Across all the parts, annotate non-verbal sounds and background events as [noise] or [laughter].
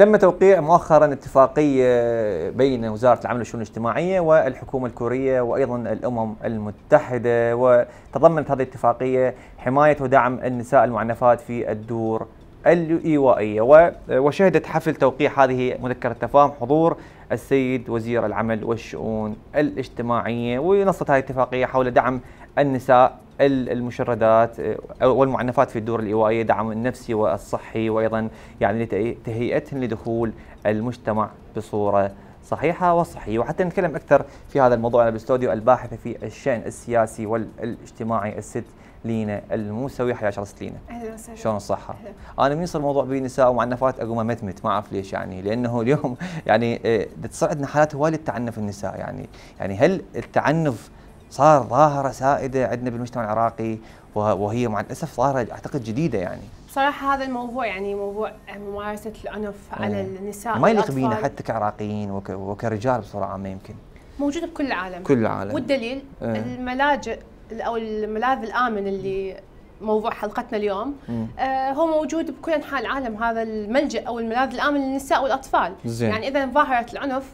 تم توقيع مؤخرا اتفاقيه بين وزاره العمل والشؤون الاجتماعيه والحكومه الكوريه وايضا الامم المتحده وتضمنت هذه الاتفاقيه حمايه ودعم النساء المعنفات في الدور الإيوائية e وشهدت حفل توقيع هذه مذكرة تفاهم حضور السيد وزير العمل والشؤون الاجتماعية ونصت هذه الاتفاقية حول دعم النساء المشردات والمعنفات في الدور الإيوائية e دعم النفسي والصحي وأيضا يعني تهيئتهن لدخول المجتمع بصورة صحيحه وصحيه وحتى نتكلم اكثر في هذا الموضوع انا بالاستوديو الباحثه في الشان السياسي والاجتماعي الست لينا الموسوي حياك الله ست لينا اهلا وسهلا شلون الصحه؟ أهلا. انا من يصير موضوع بي نساء ومعنفات اقوم امتمت ما اعرف ليش يعني لانه اليوم [laughs] يعني آه، تصير عندنا حالات هوايه للتعنف النساء يعني يعني هل التعنف صار ظاهره سائده عندنا بالمجتمع العراقي وهي مع الاسف ظاهره اعتقد جديده يعني بصراحه هذا الموضوع يعني موضوع ممارسه العنف على النساء ما يليق بينا حتى كعراقيين وك... وكرجال بصوره عامه يمكن موجود بكل العالم كل العالم والدليل أه. الملاجئ او الملاذ الامن اللي موضوع حلقتنا اليوم آه هو موجود بكل انحاء العالم هذا الملجا او الملاذ الامن للنساء والاطفال زين. يعني اذا ظهرت العنف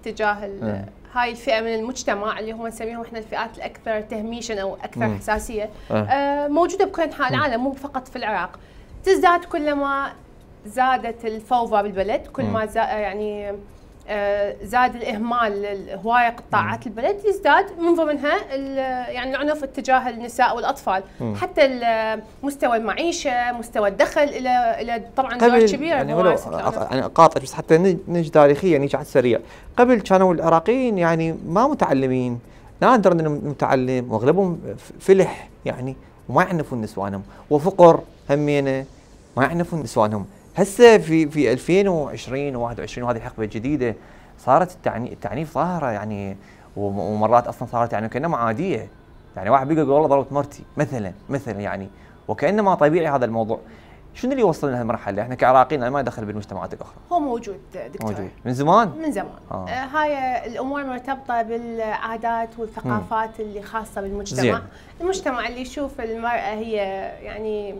اتجاه إيه. هاي الفئه من المجتمع اللي هم نسميهم احنا الفئات الاكثر تهميشا او اكثر مم. حساسيه آه. آه موجوده بكل انحاء العالم مو فقط في العراق تزداد كلما زادت الفوضى بالبلد كل ما يعني آه، زاد الاهمال لهوايه قطاعات البلد يزداد من ضمنها يعني العنف اتجاه النساء والاطفال م. حتى مستوى المعيشه مستوى الدخل الى الى طبعا قبل كبير يعني ولو يعني قاطع بس حتى نج تاريخيا نجي على السريع قبل كانوا العراقيين يعني ما متعلمين نادر ان المتعلم واغلبهم فلح يعني وما يعنفون نسوانهم وفقر همينه ما يعنفون نسوانهم هسه في في 2020 و21 وهذه الحقبه الجديده صارت التعني التعنيف ظاهره يعني ومرات اصلا صارت يعني كانما عاديه يعني واحد بيقول والله ضربت مرتي مثلا مثلا يعني وكانما طبيعي هذا الموضوع شنو اللي وصلنا لهالمرحله؟ احنا كعراقيين ما دخل بالمجتمعات الاخرى. هو موجود دكتور. موجود من زمان؟ من زمان. آه. آه هاي الامور مرتبطه بالعادات والثقافات م. اللي خاصه بالمجتمع. زيان. المجتمع اللي يشوف المراه هي يعني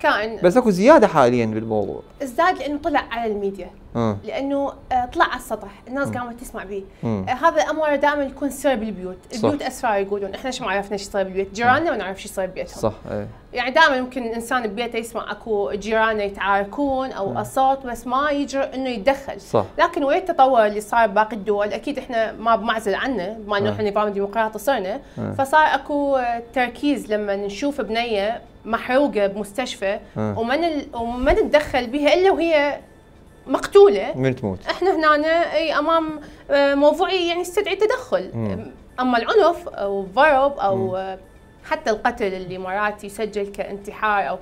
كان بس اكو زياده حاليا بالموضوع ازداد لانه طلع على الميديا آه. لانه آه، طلع على السطح الناس آه. قامت تسمع به آه. هذا الامر دائما يكون سر بالبيوت البيوت اسرار يقولون احنا شو ما عرفنا شو صار بالبيت جيراننا ما نعرف شو صار ببيتهم صح آه. يعني دائما ممكن الانسان ببيته يسمع اكو جيرانه يتعاركون او اصوات بس ما يجر انه يتدخل صح. لكن ويا التطور اللي صار بباقي الدول اكيد احنا ما بمعزل عنه بما انه احنا نظام ديمقراطي صرنا فصار اكو تركيز لما نشوف بنيه محروقه بمستشفى وما وما نتدخل بها الا وهي مقتوله من تموت احنا هنا اي امام آه، موضوعي يعني يستدعي تدخل اما العنف او الضرب او م. آه، حتى القتل اللي مرات يسجل كانتحار او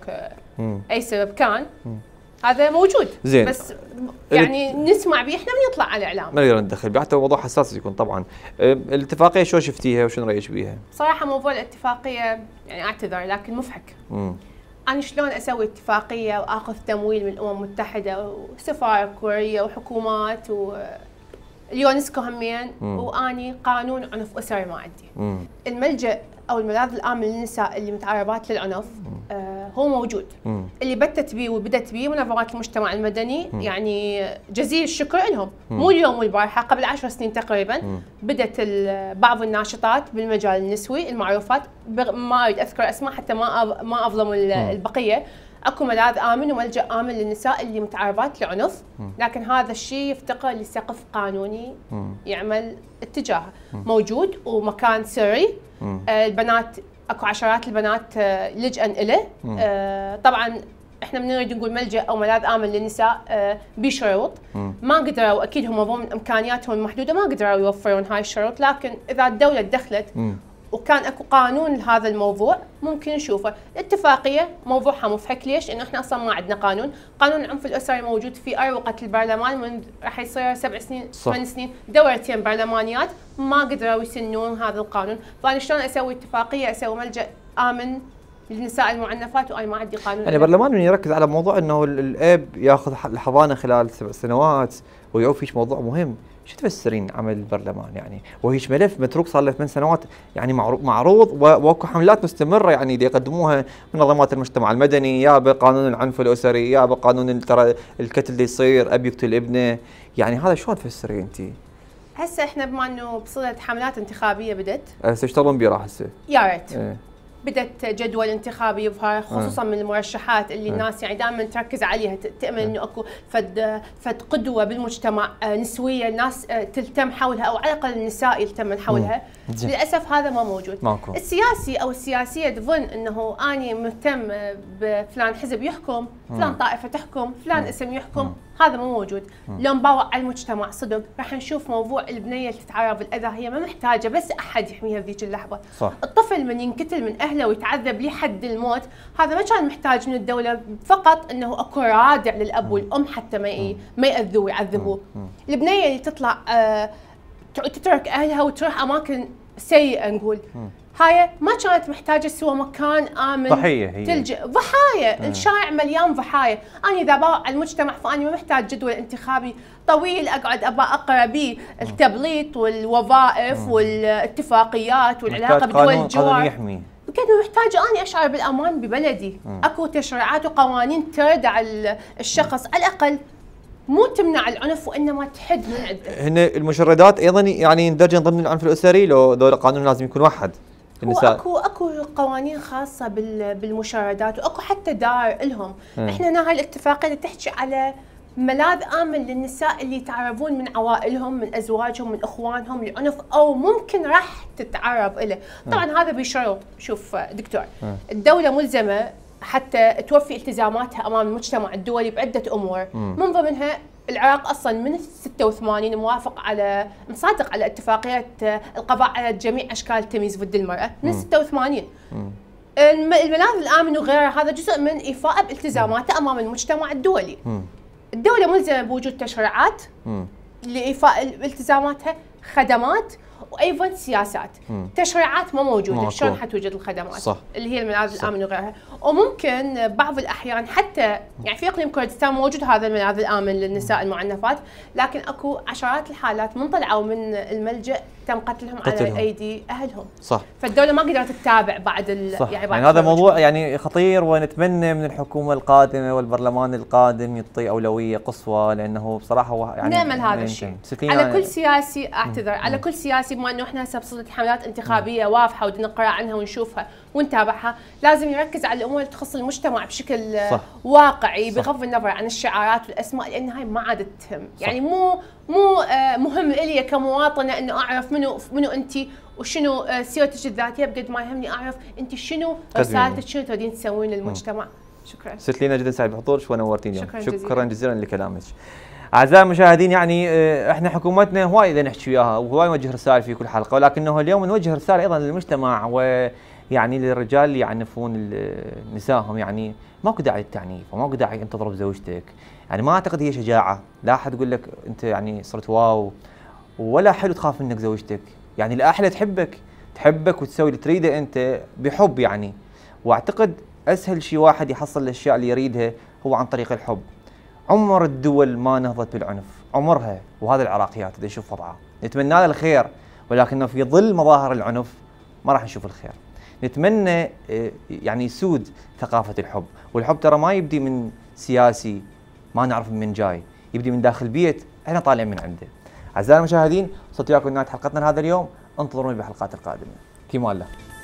كاي سبب كان مم. هذا موجود زين بس يعني نسمع به احنا بنطلع على الاعلام ما نقدر ندخل حتى موضوع حساس يكون طبعا الاتفاقيه شو شفتيها وشنو رايك بيها؟ صراحه موضوع الاتفاقيه يعني اعتذر لكن مضحك انا شلون اسوي اتفاقيه واخذ تمويل من الامم المتحده وسفاره كوريه وحكومات و اليونسكو همين واني قانون عنف اسري ما عندي. الملجا او الملاذ الامن للنساء اللي متعرضات للعنف مم. هو موجود مم. اللي بتت بيه وبدت بيه منظمات المجتمع المدني مم. يعني جزيل الشكر لهم مو اليوم والبارحه قبل عشر سنين تقريبا مم. بدت بعض الناشطات بالمجال النسوي المعروفات ما اريد اذكر اسماء حتى ما ما اظلم البقيه اكو ملاذ امن وملجا امن للنساء اللي متعرضات لعنف لكن هذا الشيء يفتقر لسقف قانوني يعمل اتجاهه موجود ومكان سري آه، البنات اكو عشرات البنات آه، لجأ له آه، طبعا احنا من نريد نقول ملجا او ملاذ امن للنساء آه، بشروط ما قدروا اكيد هم ضمن امكانياتهم المحدوده ما قدروا يوفرون هاي الشروط لكن اذا الدوله دخلت وكان اكو قانون لهذا الموضوع ممكن نشوفه الاتفاقيه موضوعها مضحك ليش لانه احنا اصلا ما عندنا قانون قانون العنف الاسري موجود في اروقه البرلمان من راح يصير سبع سنين ثمان سنين دورتين برلمانيات ما قدروا يسنون هذا القانون فانا شلون اسوي اتفاقيه اسوي ملجا امن للنساء المعنفات وانا ما عندي قانون يعني برلمان يركز على موضوع انه الاب ياخذ الحضانه خلال سبع سنوات ويعوف موضوع مهم شو تفسرين عمل البرلمان يعني وهيك ملف متروك صار له ثمان سنوات يعني معروض واكو حملات مستمره يعني اللي يقدموها منظمات المجتمع المدني يا بقانون العنف الاسري يا بقانون ترى الكتل اللي يصير ابي يقتل ابنه يعني هذا شلون تفسرين انت؟ هسه احنا بما انه بصله حملات انتخابيه بدت هسه يشتغلون بيه راح هسه يا ريت إيه. بدت جدول انتخابي آه. خصوصا من المرشحات اللي آه. الناس يعني دائما تركز عليها تامل آه. انه اكو فد فد قدوه بالمجتمع نسويه الناس تلتم حولها او على الاقل النساء يلتم حولها زي. للاسف هذا ما موجود ماكو. السياسي او السياسيه تظن انه اني مهتم بفلان حزب يحكم فلان طائفه تحكم فلان مم. اسم يحكم مم. هذا مو موجود لو نباوع على المجتمع صدق راح نشوف موضوع البنيه اللي تتعرض للاذى هي ما محتاجه بس احد يحميها بذيك اللحظه صح. الطفل من ينقتل من اهله ويتعذب لحد الموت هذا ما كان محتاج من الدوله فقط انه اكو رادع للاب والام حتى ما ما ياذوه ويعذبوه البنيه اللي تطلع آه تترك اهلها وتروح اماكن سيئه نقول هاي ما كانت محتاجه سوى مكان امن ضحيه هي تلجئ ضحايا مم. الشارع مليان ضحايا انا اذا باوع المجتمع فاني ما محتاج جدول انتخابي طويل اقعد ابى اقرا به التبليط والوظائف مم. والاتفاقيات والعلاقه بدول الجوار قانون محتاج كنت محتاجة أشعر بالأمان ببلدي مم. أكو تشريعات وقوانين تردع الشخص على الأقل مو تمنع العنف وانما تحد من عده. هن المشردات ايضا يعني يندرجن ضمن العنف الاسري لو دور قانون لازم يكون واحد. النساء. اكو اكو قوانين خاصه بالمشردات واكو حتى دار لهم، احنا هنا هاي الاتفاقيه اللي تحكي على ملاذ امن للنساء اللي يتعرضون من عوائلهم من ازواجهم من اخوانهم لعنف او ممكن راح تتعرض له، طبعا هذا بشروط شوف دكتور الدوله ملزمه حتى توفي التزاماتها امام المجتمع الدولي بعده امور مم. من ضمنها العراق اصلا من 86 موافق على مصادق على اتفاقيه آه، القضاء على جميع اشكال التمييز ضد المراه من مم. 86 مم. الملاذ الامن وغيره هذا جزء من ايفاء بالتزاماته امام المجتمع الدولي. مم. الدوله ملزمه بوجود تشريعات لايفاء التزاماتها خدمات وايضا سياسات مم. تشريعات ما موجوده شلون حتوجد الخدمات صح. اللي هي المنازل الامنه وغيرها وممكن بعض الاحيان حتى يعني في اقليم كردستان موجود هذا المنازل الامن للنساء المعنفات لكن اكو عشرات الحالات من طلعوا من الملجا تم قتلهم قتلهم. على ايدي اهلهم صح فالدوله ما قدرت تتابع بعد ال... صح. يعني, يعني بعد يعني هذا موضوع يعني خطير ونتمنى من الحكومه القادمه والبرلمان القادم يعطي اولويه قصوى لانه بصراحه يعني نعمل هذا الشيء على يعني كل سياسي اعتقد اعتذر على كل سياسي بما انه احنا هسه بصدد حملات انتخابيه واضحه ودنا نقرا عنها ونشوفها ونتابعها، لازم يركز على الامور اللي تخص المجتمع بشكل آه، صح. واقعي صح. بغض النظر عن الشعارات والاسماء لان هاي ما عادت تهم، يعني مو مو آه، مهم الي كمواطنه انه اعرف منو منو انت وشنو آه، سيرتك الذاتيه بقد ما يهمني اعرف انت شنو رسالتك شنو تريدين تسوين للمجتمع. شكرا ست لينا جدا سعيد بحضورك ونورتيني شكرا, شكرا جزيلا لكلامك اعزائي المشاهدين يعني آه، احنا حكومتنا هواي اذا نحكي وياها وهواي نوجه رسائل في كل حلقه ولكنه اليوم نوجه رساله ايضا للمجتمع ويعني للرجال اللي يعنفون نسائهم يعني ماكو داعي للتعنيف وماكو داعي انت تضرب زوجتك يعني ما اعتقد هي شجاعه لا احد يقول لك انت يعني صرت واو ولا حلو تخاف منك زوجتك يعني الاحلى تحبك تحبك وتسوي اللي تريده انت بحب يعني واعتقد اسهل شيء واحد يحصل الاشياء اللي يريدها هو عن طريق الحب عمر الدول ما نهضت بالعنف عمرها وهذا العراقيات اللي نشوف وضعها نتمنى له الخير ولكنه في ظل مظاهر العنف ما راح نشوف الخير نتمنى آه، يعني يسود ثقافة الحب والحب ترى ما يبدي من سياسي ما نعرف من جاي يبدي من داخل بيت احنا طالعين من عنده أعزائي المشاهدين صرت وياكم نهاية حلقتنا لهذا اليوم انتظروني بحلقات القادمة كمال الله